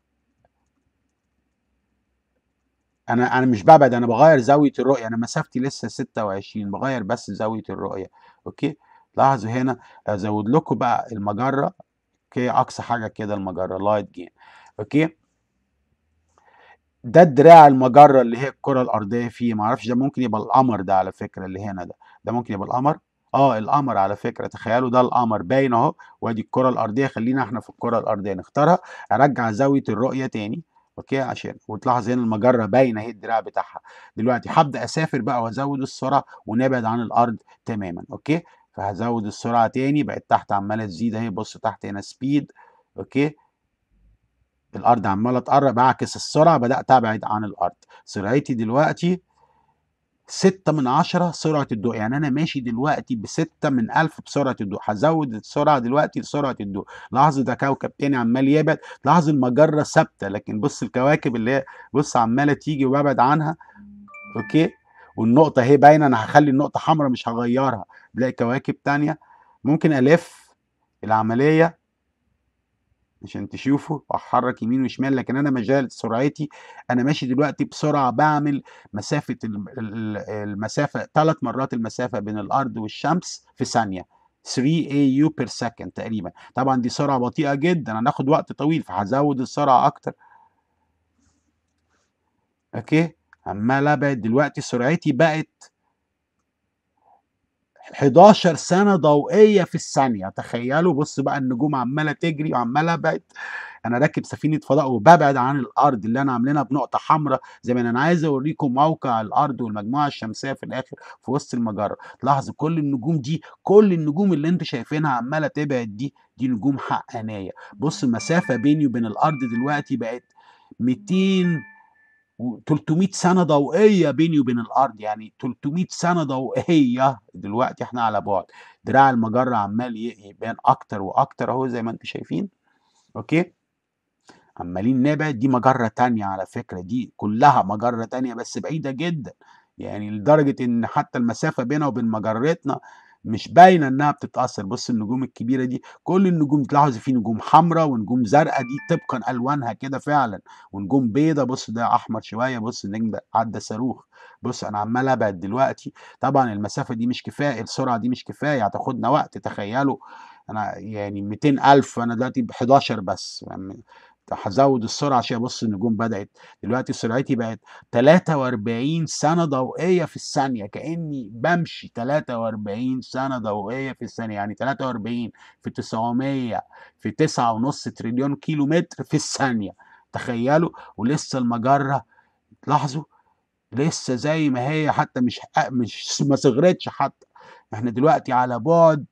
[SPEAKER 1] انا انا مش ببعد انا بغير زاويه الرؤيه انا مسافتي لسه 26 بغير بس زاويه الرؤيه اوكي لاحظوا هنا ازود لكم بقى المجره اوكي اقصى حاجه كده المجره لايت جين اوكي ده دراع المجره اللي هي الكره الارضيه فيه ما اعرفش ده ممكن يبقى القمر ده على فكره اللي هنا ده ده ممكن يبقى القمر اه القمر على فكره تخيلوا ده القمر باين اهو وادي الكره الارضيه خلينا احنا في الكره الارضيه نختارها ارجع زاويه الرؤيه تاني اوكي عشان وتلاحظ هنا المجره باينه اهي الدراع بتاعها دلوقتي هبدا اسافر بقى وازود السرعه ونبعد عن الارض تماما اوكي فهزود السرعه تاني بقت تحت عماله تزيد اهي بص تحت هنا سبيد اوكي الارض عماله تقرب اعكس السرعه بدات ابعد عن الارض سرعتي دلوقتي ستة من عشرة سرعة الضوء يعني أنا ماشي دلوقتي بستة من ألف بسرعة الضوء هزود السرعة دلوقتي لسرعة الضوء لاحظ ده كوكب تاني عمال يبعد لاحظ المجرة ثابتة لكن بص الكواكب اللي هي بص عمالة تيجي وابعد عنها أوكي والنقطة اهي باينة أنا هخلي النقطة حمراء مش هغيرها بلاقي كواكب تانية ممكن ألف العملية عشان تشوفه احرك يمين وشمال لكن انا مجال سرعتي انا ماشي دلوقتي بسرعه بعمل مسافه المسافه ثلاث مرات المسافه بين الارض والشمس في ثانيه 3 AU per second تقريبا طبعا دي سرعه بطيئه جدا هناخد وقت طويل فهزود السرعه اكتر اوكي عمال ابعد دلوقتي سرعتي بقت 11 سنه ضوئيه في الثانيه تخيلوا بص بقى النجوم عماله تجري وعماله بقت انا راكب سفينه فضاء وببعد عن الارض اللي انا عاملينها بنقطه حمراء زي ما انا عايز اوريكم موقع الارض والمجموعه الشمسيه في الاخر في وسط المجره لاحظوا كل النجوم دي كل النجوم اللي انتوا شايفينها عماله تبعد دي دي نجوم حقانيه بص المسافه بيني وبين الارض دلوقتي بقت 200 300 سنه ضوئيه بيني وبين الارض يعني 300 سنه ضوئيه دلوقتي احنا على بعد دراع المجره عمال يبان اكتر واكتر اهو زي ما انتم شايفين اوكي عمالين نبعد دي مجره تانية على فكره دي كلها مجره تانية بس بعيده جدا يعني لدرجه ان حتى المسافه بينها وبين مجرتنا مش باينه انها بتتاثر بص النجوم الكبيره دي كل النجوم تلاحظ في نجوم حمراء ونجوم زرقاء دي طبقا الوانها كده فعلا ونجوم بيضه بص ده احمر شويه بص النجم ده عدى صاروخ بص انا عمال ابعد دلوقتي طبعا المسافه دي مش كفايه السرعه دي مش كفايه هتاخدنا وقت تخيلوا انا يعني 200000 انا دلوقتي ب 11 بس يعني هزود السرعه عشان ابص النجوم بدات دلوقتي سرعتي بقت 43 سنه ضوئيه في الثانيه كاني بمشي 43 سنه ضوئيه في الثانيه يعني 43 في 900 في 9.5 تريليون كيلو متر في الثانيه تخيلوا ولسه المجره تلاحظوا لسه زي ما هي حتى مش مش ما صغرتش حتى احنا دلوقتي على بعد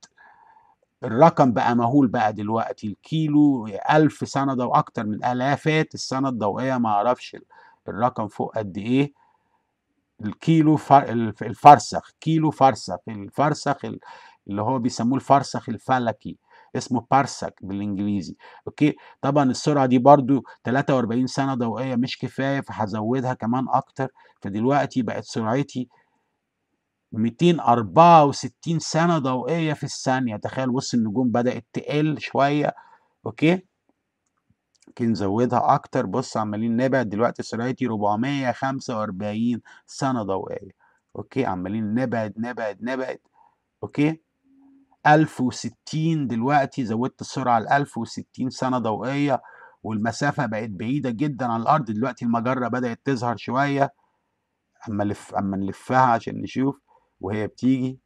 [SPEAKER 1] الرقم بقى مهول بقى دلوقتي الكيلو ألف سندة وأكتر من آلافات السنة الضوئية ما أعرفش الرقم فوق قد إيه الكيلو فر... الفرسخ كيلو فرسخ الفرسخ اللي هو بيسموه الفرسخ الفلكي اسمه بارسك بالانجليزي اوكي طبعا السرعه دي برضو 43 سنه ضوئيه مش كفايه فهزودها كمان اكتر فدلوقتي بقت سرعتي 264 سنة ضوئية في الثانية تخيل بص النجوم بدأت تقل شوية أوكي ممكن نزودها أكتر بص عمالين نبعد دلوقتي سرعتي 445 سنة ضوئية أوكي عمالين نبعد نبعد نبعد أوكي 1060 دلوقتي زودت السرعة ل 1060 سنة ضوئية والمسافة بقت بعيدة جدا عن الأرض دلوقتي المجرة بدأت تظهر شوية أما لف أما نلفها عشان نشوف وهي بتيجي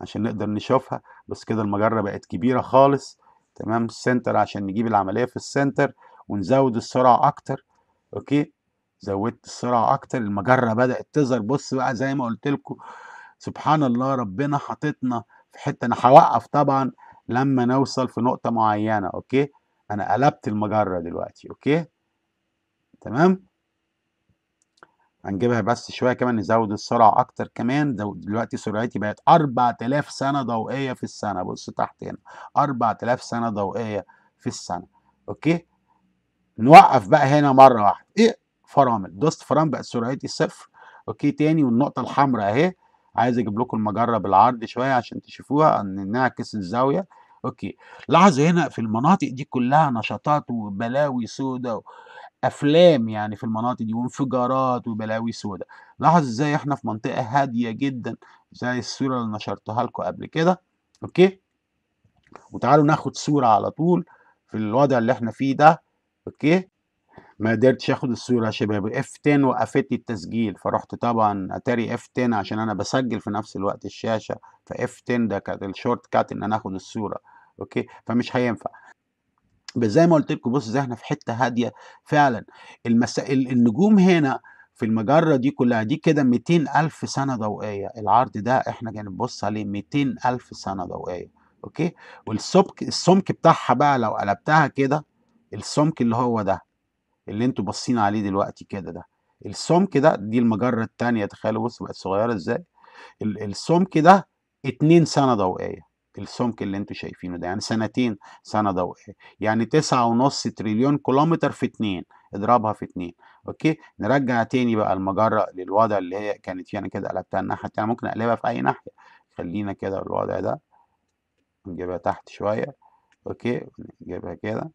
[SPEAKER 1] عشان نقدر نشوفها بس كده المجرة بقت كبيرة خالص تمام السنتر عشان نجيب العملية في السنتر ونزود السرعة أكتر أوكي زودت السرعة أكتر المجرة بدأت تظهر بص بقى زي ما قلت لكم سبحان الله ربنا حاططنا في حتة أنا هوقف طبعا لما نوصل في نقطة معينة أوكي أنا قلبت المجرة دلوقتي أوكي تمام هنجيبها بس شويه كمان نزود السرعه اكتر كمان دلوقتي سرعتي بقت 4000 سنه ضوئيه في السنه بص تحت هنا 4000 سنه ضوئيه في السنه اوكي نوقف بقى هنا مره واحده ايه فرامل دوست فرامل بقت سرعتي صفر اوكي تاني والنقطه الحمراء اهي عايز اجيب لكم المجره بالعرض شويه عشان تشوفوها ان نعكس الزاويه اوكي لاحظوا هنا في المناطق دي كلها نشاطات وبلاوي سوداء افلام يعني في المناطق دي وانفجارات وبلاوي سوداء لاحظ ازاي احنا في منطقه هاديه جدا زي الصوره اللي نشرتها لكم قبل كده اوكي وتعالوا ناخد صوره على طول في الوضع اللي احنا فيه ده اوكي ما قدرتش اخد الصوره يا شباب اف 10 وقفت التسجيل فرحت طبعا اتاري اف 10 عشان انا بسجل في نفس الوقت الشاشه فاف 10 ده كانت الشورت كات ان انا اخد الصوره اوكي فمش هينفع زي ما قلت لكم بص زي احنا في حته هاديه فعلا المسا... النجوم هنا في المجرة دي كلها دي كده 200 ألف سنة ضوئية العرض ده احنا نبص عليه 200 ألف سنة ضوئية أوكي والسمك السمك بتاعها بقى لو قلبتها كده السمك اللي هو ده اللي انتوا باصين عليه دلوقتي كده ده السمك ده دي المجرة التانية تخيلوا بص بقت صغيرة ازاي السمك ده 2 سنة ضوئية السمك اللي انتم شايفينه ده يعني سنتين سنه ضوئيه يعني تسعة ونص تريليون كيلومتر في اتنين اضربها في اتنين اوكي نرجع تاني بقى المجره للوضع اللي هي كانت فيه انا كده قلبتها الناحيه الثانيه ممكن اقلبها في اي ناحيه خلينا كده الوضع ده نجيبها تحت شويه اوكي نجيبها كده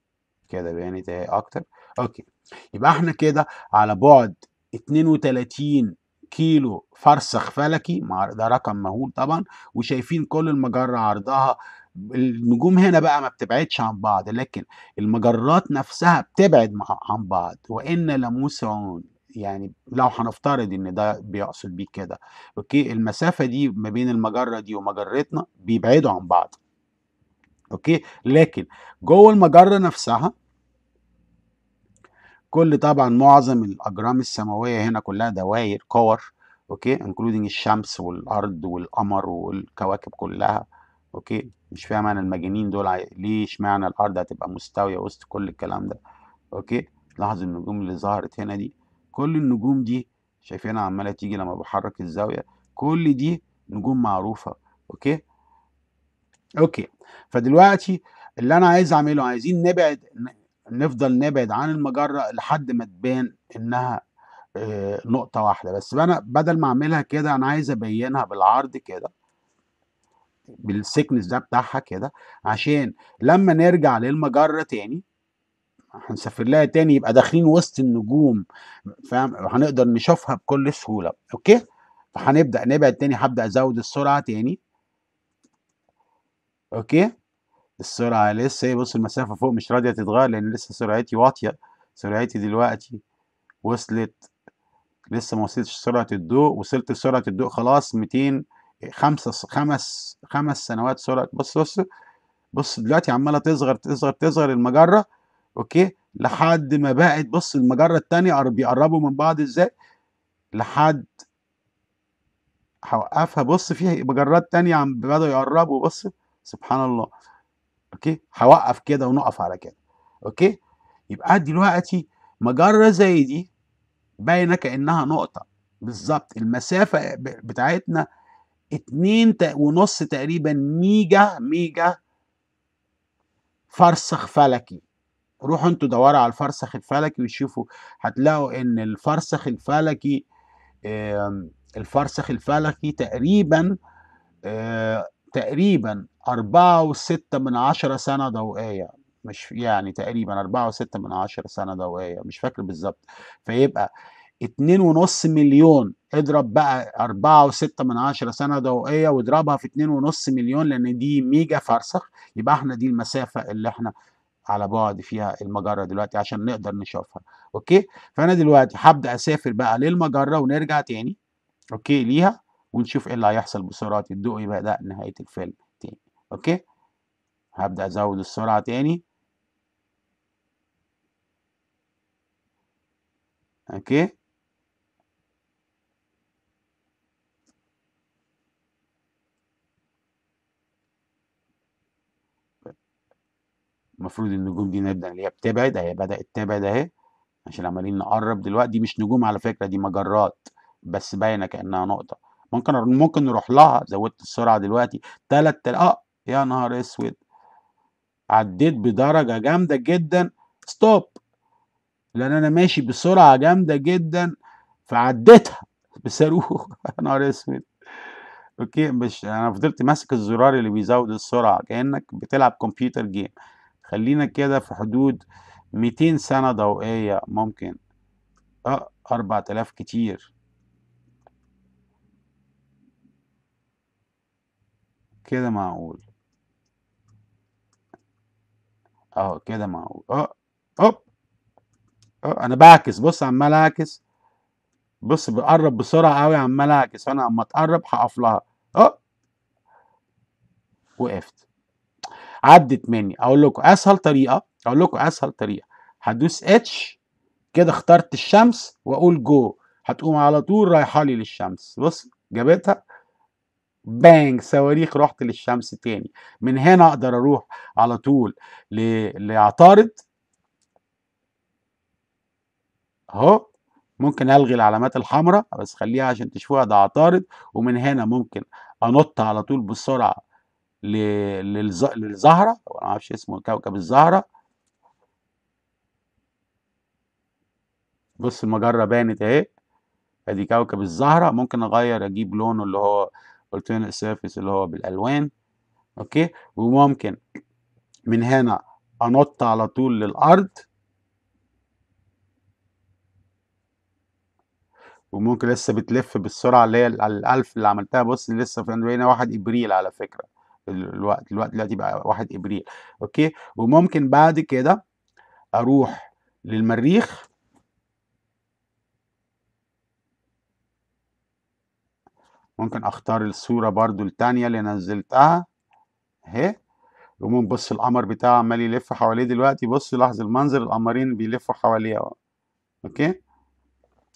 [SPEAKER 1] كده بانت اهي اكتر اوكي يبقى احنا كده على بعد 32 كيلو فرسخ فلكي ده رقم مهول طبعا وشايفين كل المجرة عرضها النجوم هنا بقى ما بتبعدش عن بعض لكن المجرات نفسها بتبعد عن بعض وإن لموسعون يعني لو هنفترض ان ده بيقصد بيه كده اوكي المسافه دي ما بين المجره دي ومجرتنا بيبعدوا عن بعض اوكي لكن جوه المجره نفسها كل طبعا معظم الاجرام السماويه هنا كلها دوائر كور اوكي انكلودنج الشمس والارض والقمر والكواكب كلها اوكي مش فاهم انا المجانين دول ليه اشمعنى الارض هتبقى مستويه وسط كل الكلام ده اوكي لاحظ النجوم اللي ظهرت هنا دي كل النجوم دي شايفينها عماله تيجي لما بحرك الزاويه كل دي نجوم معروفه اوكي اوكي فدلوقتي اللي انا عايز اعمله عايزين نبعد نفضل نبعد عن المجرة لحد ما تبان إنها آه، نقطة واحدة بس أنا بدل ما أعملها كده أنا عايز أبينها بالعرض كده بالسكنس ده بتاعها كده عشان لما نرجع للمجرة تاني هنسافر لها تاني يبقى داخلين وسط النجوم فاهم هنقدر نشوفها بكل سهولة أوكي فهنبدأ نبعد تاني هبدأ أزود السرعة تاني أوكي السرعه لسه هي بص المسافه فوق مش راضيه تتغير لان لسه سرعتي واطيه سرعتي دلوقتي وصلت لسه ما وصلتش سرعه الضوء وصلت لسرعه الضوء خلاص ميتين خمسة خمس خمس سنوات سرعه بص بص بص دلوقتي عماله تصغر تصغر تصغر المجره اوكي لحد ما بقت بص المجره التانية بيقربوا من بعض ازاي لحد هوقفها بص فيها مجرات تانية عم بدأوا يقربوا بص سبحان الله اوكي هوقف كده ونقف على كده اوكي يبقى دلوقتي مجره زي دي باينه كانها نقطه بالظبط المسافه بتاعتنا اتنين ونص تقريبا ميجا ميجا فرسخ فلكي روحوا انتوا دوروا على الفرسخ الفلكي وشوفوا هتلاقوا ان الفرسخ الفلكي الفرسخ الفلكي تقريبا آه، تقريبا أربعة وستة من عشرة سنة ضوئية مش يعني تقريبا أربعة وستة من عشرة سنة ضوئية مش فاكر بالظبط فيبقى اتنين ونص مليون اضرب بقى أربعة وستة من عشرة سنة ضوئية واضربها في اتنين ونص مليون لأن دي ميجا فرسخ يبقى احنا دي المسافة اللي احنا على بعد فيها المجرة دلوقتي عشان نقدر نشوفها اوكي فأنا دلوقتي هبدأ أسافر بقى للمجرة ونرجع تاني اوكي ليها ونشوف ايه اللي هيحصل بسرعة الضوء يبقى ده نهاية الفيلم اوكي هبدأ ازود السرعة تاني اوكي المفروض النجوم دي نبدا اللي هي بتبعد اهي بدات تبعد اهي عشان عمالين نقرب دلوقتي مش نجوم على فكره دي مجرات بس باينه كانها نقطه ممكن ممكن نروح لها زودت السرعه دلوقتي 3 اه يا نهار اسود عديت بدرجة جامدة جدا ستوب لان انا ماشي بسرعة جامدة جدا فعديتها بصاروخ يا نهار اسود اوكي مش انا فضلت ماسك الزرار اللي بيزود السرعة كأنك بتلعب كمبيوتر جيم خلينا كده في حدود 200 سنة ضوئية ممكن اه 4000 كتير كده معقول اه كده مع اه اوب اه انا بعكس بص عمال اعكس بص بقرب بسرعه قوي عمال اعكس انا اما اتقرب هقف لها اه وقفت عدت مني اقول لكم اسهل طريقه اقول لكم اسهل طريقه هدوس اتش كده اخترت الشمس واقول جو هتقوم على طول رايحه لي للشمس بص جابتها بانج صواريخ رحت للشمس تاني من هنا اقدر اروح على طول لعطارد اهو ممكن الغي العلامات الحمراء بس خليها عشان تشوفوها ده عطارد ومن هنا ممكن انط على طول بسرعه للزهره ما اعرفش اسمه كوكب الزهره بص المجره بانت اهي ادي كوكب الزهره ممكن اغير اجيب لونه اللي هو alternate surface اللي هو بالالوان اوكي وممكن من هنا انط على طول للارض وممكن لسه بتلف بالسرعه اللي هي ال 1000 اللي عملتها بص لسه في 1 ابريل على فكره الوقت الوقت دلوقتي بقى 1 ابريل اوكي وممكن بعد كده اروح للمريخ ممكن اختار الصورة برضو التانية اللي نزلتها اهي ومن بص القمر بتاعه عمال يلف حواليه دلوقتي بص لاحظ المنظر القمرين بيلفوا حواليه اهو اوكي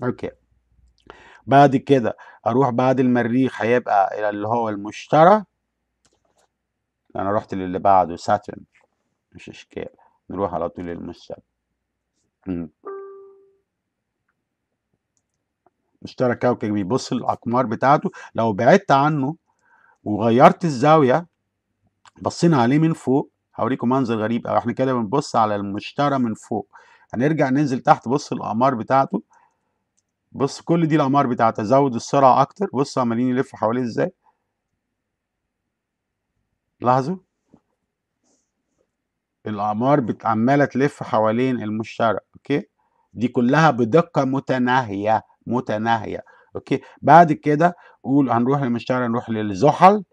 [SPEAKER 1] اوكي بعد كده اروح بعد المريخ هيبقى الى اللي هو المشتري انا رحت للي بعده ساترن مش اشكال نروح على طول للمشتري مشتري كوكب بيبص للاقمار بتاعته لو بعدت عنه وغيرت الزاويه بصينا عليه من فوق هوريكم منظر غريب او احنا كده بنبص على المشتري من فوق هنرجع ننزل تحت بص الاقمار بتاعته بص كل دي الاقمار بتاعته زود السرعه اكتر بصوا عمالين يلفوا حواليه ازاي لاحظوا الاقمار عماله تلف حوالين المشتري اوكي دي كلها بدقه متناهيه متناهيه اوكي بعد كده قول هنروح للمشتري نروح للزحل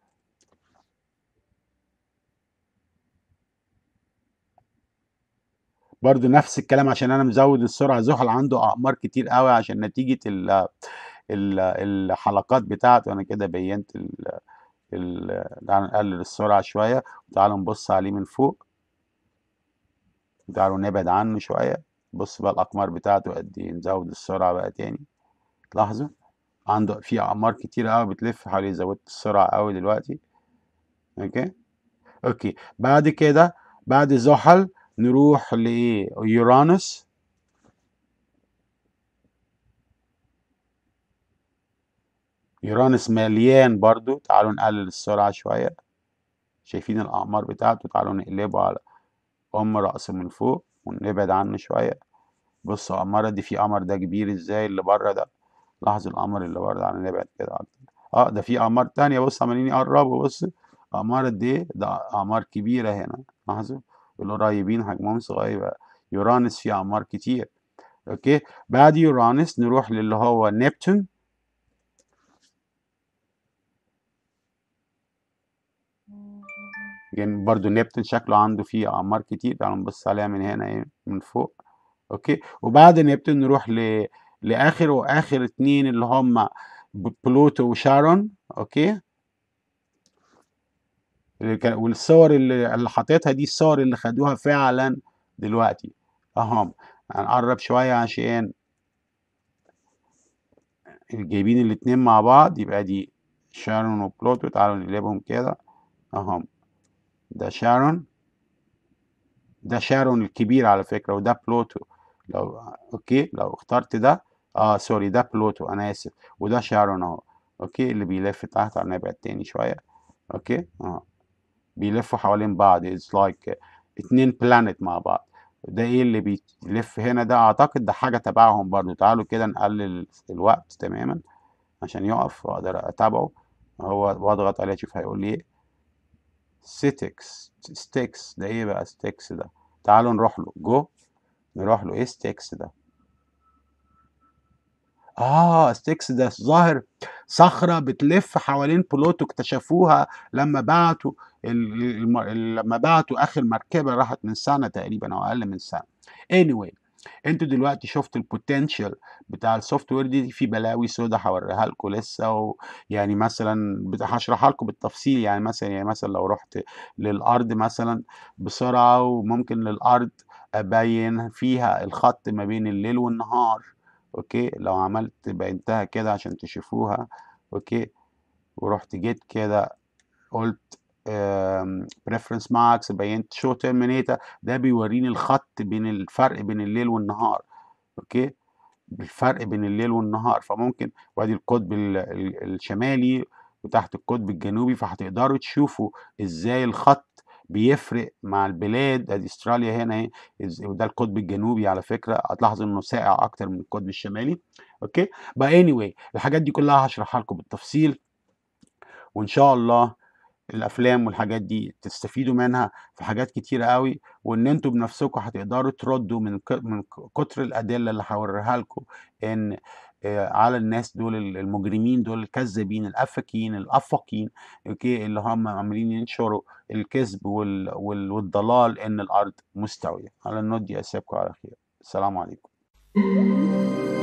[SPEAKER 1] برضو نفس الكلام عشان انا مزود السرعه زحل عنده اقمار كتير قوي عشان نتيجه ال الحلقات بتاعته انا كده بينت ال ال تعالوا نقلل السرعه شويه وتعالوا نبص عليه من فوق تعالوا نبعد عنه شويه بص بقى الاقمار بتاعته قد ايه نزود السرعه بقى تاني تلاحظوا عنده في اعمار كتير قوي بتلف حوالي زودت السرعه قوي دلوقتي اوكي اوكي بعد كده بعد زحل نروح ليورانوس يورانوس مليان برضو تعالوا نقلل السرعة شوية شايفين الأعمار بتاعته تعالوا نقلبه على أم راس من فوق ونبعد عنه شوية بصوا اعمار دي في قمر ده كبير ازاي اللي بره ده لاحظ القمر اللي ورد على نبعد كده أكتر أه ده في أعمار تانية بص عمالين يقربوا بص أعمار قد إيه ده أعمار كبيرة هنا لاحظوا القريبين حجمهم صغير بقى يورانس في أعمار كتير أوكي بعد يورانس نروح للي هو نبتون يعني برضو نبتون شكله عنده فيه أعمار كتير تعالوا نبص عليها من هنا إيه من فوق أوكي وبعد نبتون نروح ل لاخر واخر اتنين اللي هم بلوتو وشارون اوكي والصور اللي حطيتها دي الصور اللي خدوها فعلا دلوقتي اهم هنقرب شويه عشان جايبين الاتنين مع بعض يبقى دي شارون وبلوتو تعالوا نقلبهم كده اهم ده شارون ده شارون الكبير على فكرة وده بلوتو لو اوكي لو اخترت ده اه سوري ده بلوتو انا اسف وده شارون اهو اوكي اللي بيلف تحت على النبع التاني شويه اوكي اه بيلفوا حوالين بعض اتس لايك اتنين بلانت مع بعض ده ايه اللي بيلف هنا ده اعتقد ده حاجه تبعهم برضو تعالوا كده نقلل الوقت تماما عشان يقف واقدر اتابعه هو واضغط عليه اشوف هيقول لي ايه ستكس ستكس ده ايه بقى ستكس ده تعالوا نروح له جو نروح له ايه ستكس ده اه ستيكس ده ظاهر صخره بتلف حوالين بلوتو اكتشفوها لما بعتوا الم... لما بعتوا اخر مركبه راحت من سنه تقريبا او اقل من سنه anyway انتوا دلوقتي شفتوا البوتنشال بتاع السوفت وير دي في بلاوي سودا هوريها لكم لسه ويعني مثلا هشرحها لكم بالتفصيل يعني مثلا يعني مثلا لو رحت للارض مثلا بسرعه وممكن للارض ابين فيها الخط ما بين الليل والنهار اوكي لو عملت بينتها كده عشان تشوفوها اوكي ورحت جيت كده قلت بريفرنس ماكس بينت شو ترمينيتا ده بيوريني الخط بين الفرق بين الليل والنهار اوكي الفرق بين الليل والنهار فممكن وادي القطب الشمالي وتحت القطب الجنوبي فهتقدروا تشوفوا ازاي الخط بيفرق مع البلاد ادي استراليا هنا اهي وده القطب الجنوبي على فكره هتلاحظ انه ساقع اكتر من القطب الشمالي اوكي بقى اني anyway, الحاجات دي كلها هشرحها لكم بالتفصيل وان شاء الله الافلام والحاجات دي تستفيدوا منها في حاجات كتيره قوي وان انتوا بنفسكم هتقدروا تردوا من من كتر الادله اللي هوريها لكم ان آه، على الناس دول المجرمين دول الكذابين الافاكين الافاقين اوكي اللي هم عمالين ينشروا الكذب والضلال ان الارض مستويه على النود دي اسيبكم على خير السلام عليكم